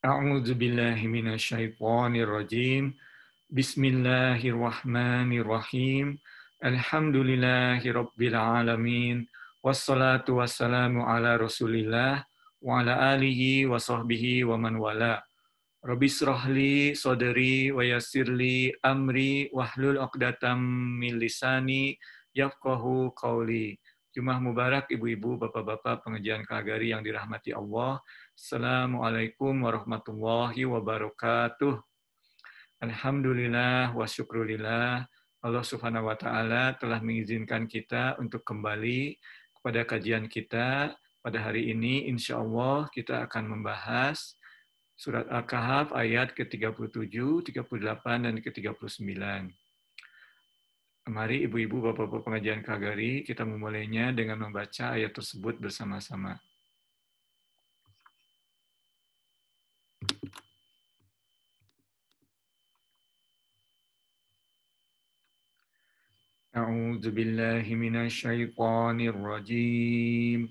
A'udzu billahi minasyaitonir rajim. Bismillahirrahmanirrahim. Alhamdulillahi rabbil alamin. Wassalatu wassalamu ala Rasulillah wa ala alihi wa sahbihi wa man wala. Rabbi srahli sadri wa yassirli amri wahlul 'uqdatam min lisani yafqahu qawli. Jumlah Mubarak Ibu-Ibu, Bapak-Bapak pengejian Kagari yang dirahmati Allah. Assalamualaikum warahmatullahi wabarakatuh. Alhamdulillah wa syukrulillah. Allah Subhanahu wa taala telah mengizinkan kita untuk kembali kepada kajian kita pada hari ini insya Allah kita akan membahas surat Al-Kahf ayat ke-37, 38 dan ke-39. Mari ibu-ibu, bapak-bapak pengajian Kagari, kita memulainya dengan membaca ayat tersebut bersama-sama. أعوذ Billahi من الشيطان الرجيم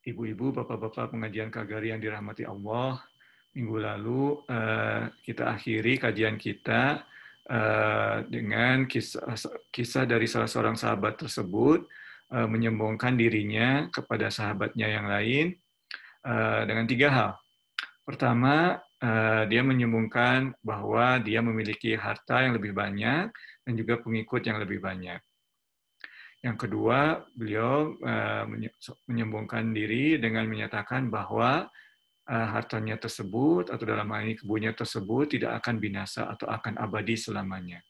Ibu-ibu, Bapak-bapak pengajian Kagari yang dirahmati Allah, minggu lalu eh, kita akhiri kajian kita eh, dengan kisah, dari salah seorang sahabat tersebut eh, menyembongkan dirinya kepada sahabatnya yang lain dengan tiga hal. Pertama, dia menyombongkan bahwa dia memiliki harta yang lebih banyak dan juga pengikut yang lebih banyak. Yang kedua, beliau eh, menyembungkan diri dengan menyatakan bahwa eh, hartanya tersebut atau dalam hal ini kebunnya tersebut tidak akan binasa atau akan abadi selamanya.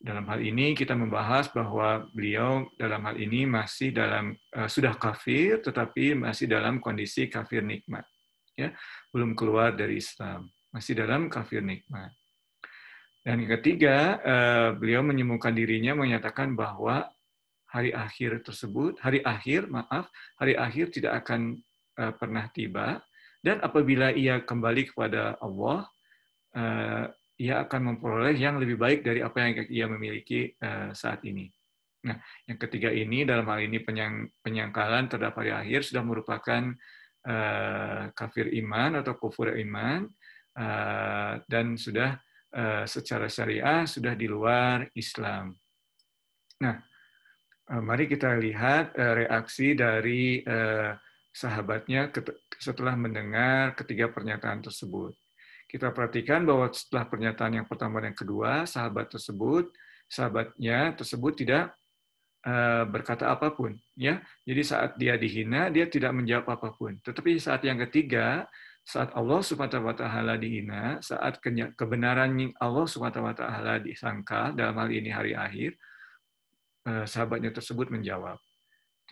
Dalam hal ini kita membahas bahwa beliau dalam hal ini masih dalam eh, sudah kafir tetapi masih dalam kondisi kafir nikmat. Ya, belum keluar dari Islam, masih dalam kafir nikmat. Dan ketiga, eh, beliau menyembuhkan dirinya menyatakan bahwa hari akhir tersebut, hari akhir, maaf, hari akhir tidak akan eh, pernah tiba. Dan apabila ia kembali kepada Allah, eh, ia akan memperoleh yang lebih baik dari apa yang ia memiliki saat ini. Nah, yang ketiga ini dalam hal ini penyang, penyangkalan terhadap hari akhir sudah merupakan kafir iman atau kufur iman dan sudah Eh, secara syariah sudah di luar Islam. Nah, eh, mari kita lihat eh, reaksi dari sahabatnya setelah mendengar ketiga pernyataan tersebut. Kita perhatikan bahwa setelah pernyataan yang pertama dan yang kedua, sahabat tersebut, sahabatnya tersebut tidak berkata apapun, ya. Jadi saat dia dihina, dia tidak menjawab apapun. Tetapi saat yang ketiga, saat Allah swt wa taala dihina, saat kebenaran Allah swt wa taala disangka dalam hal ini hari akhir, eh, sahabatnya tersebut menjawab.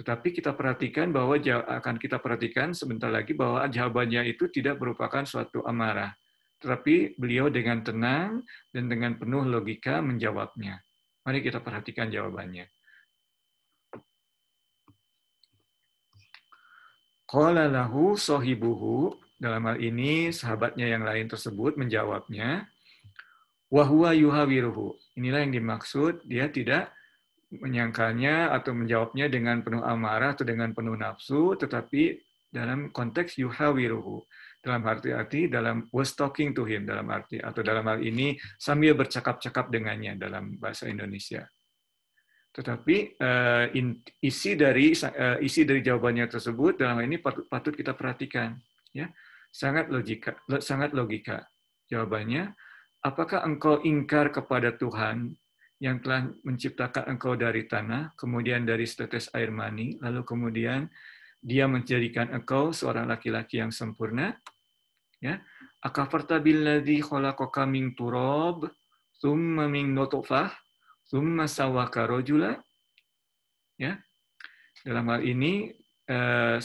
Tetapi kita perhatikan bahwa akan kita perhatikan sebentar lagi bahwa jawabannya itu tidak merupakan suatu amarah, tetapi beliau dengan tenang dan dengan penuh logika menjawabnya. Mari kita perhatikan jawabannya. Qala lahu sahibuhu dalam hal ini, sahabatnya yang lain tersebut menjawabnya, wahwa yuhawiruhu. Inilah yang dimaksud, dia tidak menyangkanya atau menjawabnya dengan penuh amarah atau dengan penuh nafsu, tetapi dalam konteks yuhawiruhu. Dalam arti-arti, dalam was talking to him, dalam arti, atau dalam hal ini sambil bercakap-cakap dengannya dalam bahasa Indonesia. Tetapi eh, isi dari eh, isi dari jawabannya tersebut dalam hal ini patut kita perhatikan ya sangat logika sangat logika jawabannya apakah engkau ingkar kepada Tuhan yang telah menciptakan engkau dari tanah kemudian dari setetes air mani lalu kemudian dia menjadikan engkau seorang laki-laki yang sempurna ya akafarta billadzi khalaqaka min turab thumma min nutfah thumma sawaka rajula ya dalam hal ini Eh,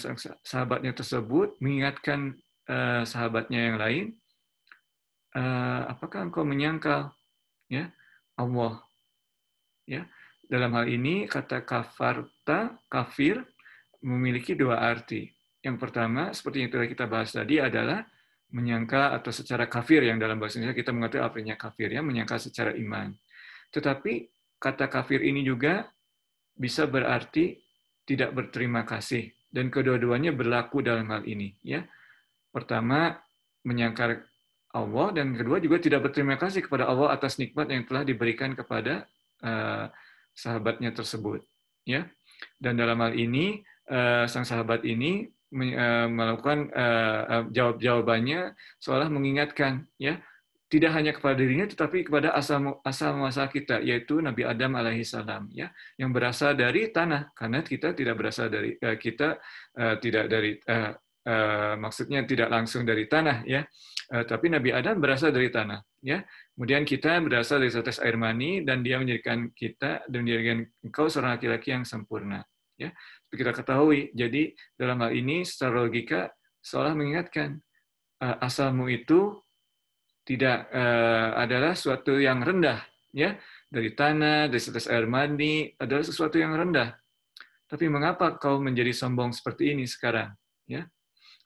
sahabatnya tersebut mengingatkan eh, sahabatnya yang lain, eh, apakah engkau menyangkal ya Allah? Ya, dalam hal ini kata kafarta kafir memiliki dua arti. Yang pertama, seperti yang telah kita bahas tadi adalah menyangka atau secara kafir yang dalam bahasa Indonesia kita mengerti artinya kafir ya, menyangka secara iman. Tetapi kata kafir ini juga bisa berarti tidak berterima kasih dan kedua-duanya berlaku dalam hal ini ya. Pertama menyangkar Allah dan kedua juga tidak berterima kasih kepada Allah atas nikmat yang telah diberikan kepada uh, sahabatnya tersebut ya. Dan dalam hal ini uh, sang sahabat ini eh, melakukan uh, jawab jawabannya seolah mengingatkan ya tidak hanya kepada dirinya tetapi kepada asal asal muasal kita yaitu Nabi Adam alaihissalam ya yang berasal dari tanah karena kita tidak berasal dari eh, kita eh, tidak dari eh, maksudnya tidak langsung dari tanah ya tapi Nabi Adam berasal dari tanah ya kemudian kita berasal dari setes air mani dan dia menjadikan kita dan menjadikan engkau seorang laki-laki yang sempurna ya kita ketahui jadi dalam hal ini secara logika seolah mengingatkan asalmu itu tidak eh, adalah suatu yang rendah ya dari tanah dari setes air mani adalah sesuatu yang rendah tapi mengapa kau menjadi sombong seperti ini sekarang ya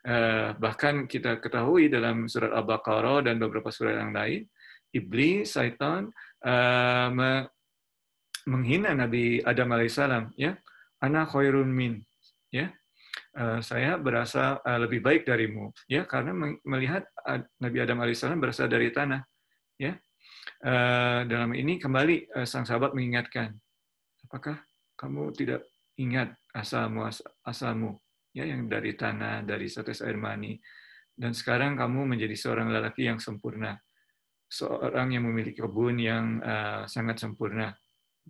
eh, bahkan kita ketahui dalam surat al-baqarah dan beberapa surat yang lain iblis syaitan eh, me menghina Nabi Adam alaihissalam ya anak khairun min ya Eh, saya berasa eh, lebih baik darimu ya karena melihat eh, Nabi Adam alaihissalam berasal dari tanah ya dalam ini kembali sang sahabat mengingatkan apakah kamu tidak ingat asalmu asalmu ya yang dari tanah dari setes air mani dan sekarang kamu menjadi seorang lelaki yang sempurna seorang yang memiliki kebun yang sangat sempurna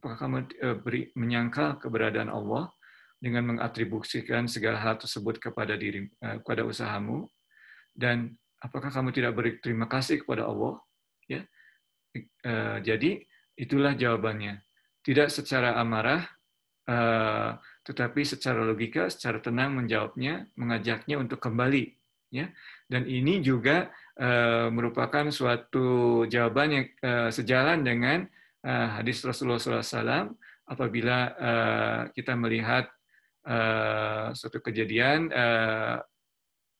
apakah kamu beri, menyangkal keberadaan Allah dengan mengatribusikan segala hal tersebut kepada diri eh, kepada usahamu dan apakah kamu tidak berterima kasih kepada Allah ya eh, jadi itulah jawabannya tidak secara amarah eh, tetapi secara logika secara tenang menjawabnya mengajaknya untuk kembali ya dan ini juga merupakan suatu jawaban yang sejalan dengan hadis Rasulullah SAW apabila kita melihat uh, suatu kejadian uh,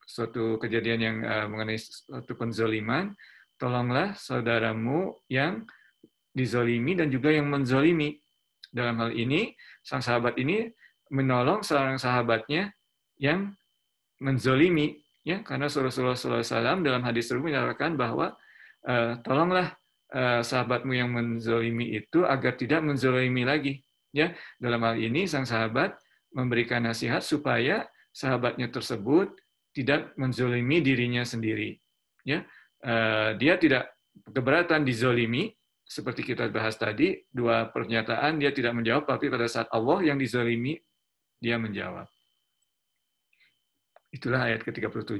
suatu kejadian yang uh, mengenai suatu penzoliman, tolonglah saudaramu yang dizolimi dan juga yang menzolimi. Dalam hal ini, sang sahabat ini menolong seorang sahabatnya yang menzolimi, ya karena Rasulullah SAW dalam hadis tersebut menyatakan bahwa uh, tolonglah uh, sahabatmu yang menzolimi itu agar tidak menzolimi lagi. Ya, dalam hal ini sang sahabat memberikan nasihat supaya sahabatnya tersebut tidak menzolimi dirinya sendiri. Ya, eh, dia tidak keberatan dizolimi, seperti kita bahas tadi, dua pernyataan dia tidak menjawab, tapi pada saat Allah yang dizolimi, dia menjawab. Itulah ayat ke-37.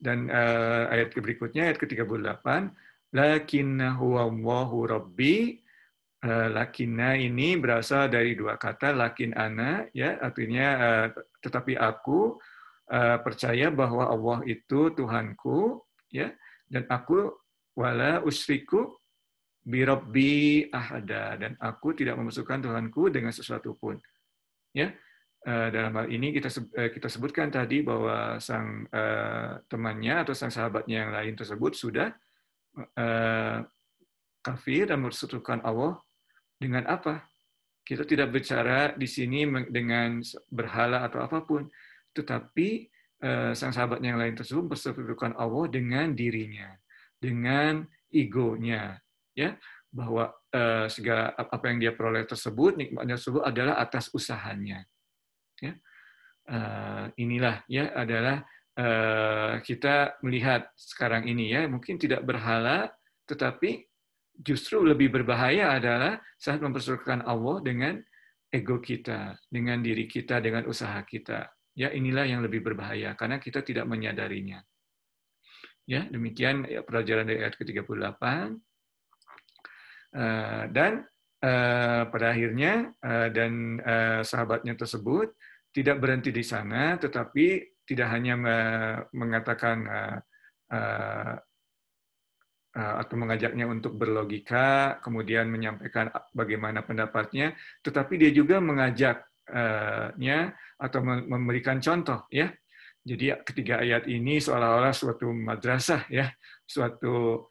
Dan eh, ayat berikutnya, ayat ke-38, Lakinna huwa Eh, lakinna ini berasal dari dua kata lakin ana ya artinya eh, tetapi aku eh, percaya bahwa Allah itu Tuhanku ya dan aku wala usriku birabbi ahada dan aku tidak memusuhkan Tuhanku dengan sesuatu pun ya dalam hal ini kita kita sebutkan tadi bahwa sang temannya atau sang sahabatnya yang lain tersebut sudah kafir dan merusuhkan Allah dengan apa? Kita tidak bicara di sini dengan berhala atau apapun, tetapi eh, sang sahabat yang lain tersebut mempersekutukan Allah dengan dirinya, dengan egonya, ya bahwa eh, segala apa yang dia peroleh tersebut nikmatnya tersebut adalah atas usahanya. Ya. Eh, inilah ya adalah kita melihat sekarang ini ya mungkin tidak berhala tetapi justru lebih berbahaya adalah saat mempersulitkan Allah dengan ego kita, dengan diri kita, dengan usaha kita. Ya, inilah yang lebih berbahaya karena kita tidak menyadarinya. Ya, demikian ya, pelajaran dari ayat ke-38. Uh, dan eh, pada akhirnya eh, dan sahabatnya tersebut tidak berhenti di sana, tetapi tidak hanya mengatakan Eh, atau mengajaknya untuk berlogika, kemudian menyampaikan bagaimana pendapatnya, tetapi dia juga mengajaknya atau memberikan contoh ya. Jadi ketiga ayat ini seolah-olah suatu madrasah ya, suatu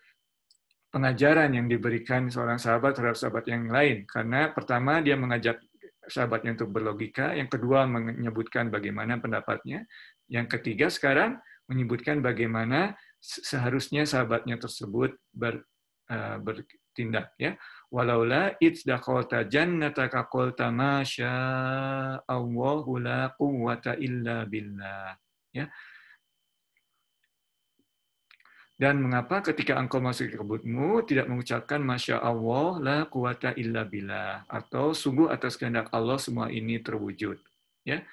pengajaran yang diberikan seorang sahabat terhadap sahabat yang lain. Karena pertama dia mengajak sahabatnya untuk berlogika, yang kedua menyebutkan bagaimana pendapatnya, yang ketiga sekarang menyebutkan bagaimana seharusnya sahabatnya tersebut ber, uh, bertindak ya walaula itzdaqalta jannataka qulta ma syaa Allahu la quwwata illa billah ya dan mengapa ketika engkau masuk ke kebutmu tidak mengucapkan Masya Allah la kuwata illa billah atau sungguh atas kehendak Allah semua ini terwujud. Ya.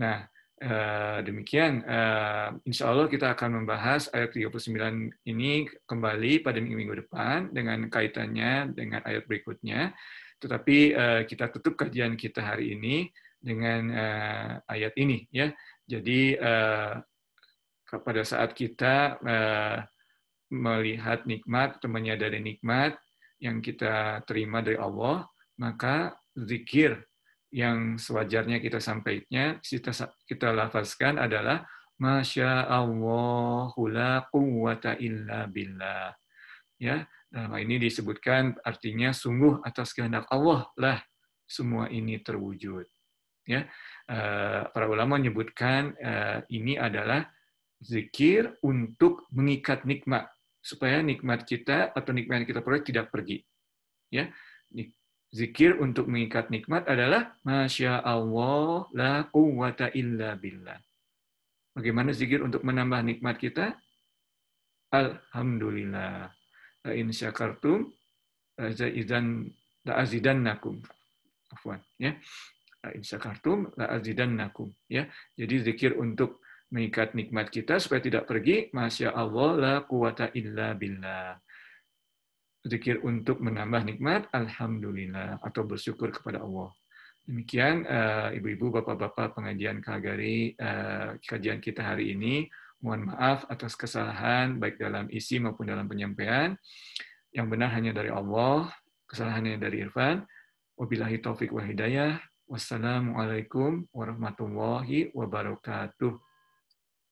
Nah, Eh, demikian, uh, insya Allah kita akan membahas ayat 39 ini kembali pada minggu depan dengan kaitannya dengan ayat berikutnya. Tetapi uh, kita tutup kajian kita hari ini dengan uh, ayat ini, ya. Jadi uh, pada saat kita uh, melihat nikmat atau menyadari nikmat yang kita terima dari Allah, maka zikir yang sewajarnya kita sampaikannya, kita, kita lafazkan adalah Masya Allah, la quwwata illa billah. Ya, dalam ini disebutkan artinya sungguh atas kehendak Allah lah semua ini terwujud. Ya, eh, para ulama menyebutkan eh, ini adalah zikir untuk mengikat nikmat supaya nikmat kita atau nikmat yang kita peroleh tidak pergi. Ya, zikir untuk mengikat nikmat adalah Masya Allah la quwata illa billah. Bagaimana zikir untuk menambah nikmat kita? Alhamdulillah. La in syakartum zaidan la azidan nakum Afwan, ya. La in syakartum la nakum ya. Jadi zikir untuk mengikat nikmat kita supaya tidak pergi, Masya Allah la quwata illa billah zikir untuk menambah nikmat, alhamdulillah atau bersyukur kepada Allah. Demikian eh, ibu-ibu, bapak-bapak pengajian Kagari eh, kajian kita hari ini. Mohon maaf atas kesalahan baik dalam isi maupun dalam penyampaian. Yang benar hanya dari Allah, kesalahannya dari Irfan. Wabillahi taufik wa hidayah. Wassalamualaikum warahmatullahi wabarakatuh.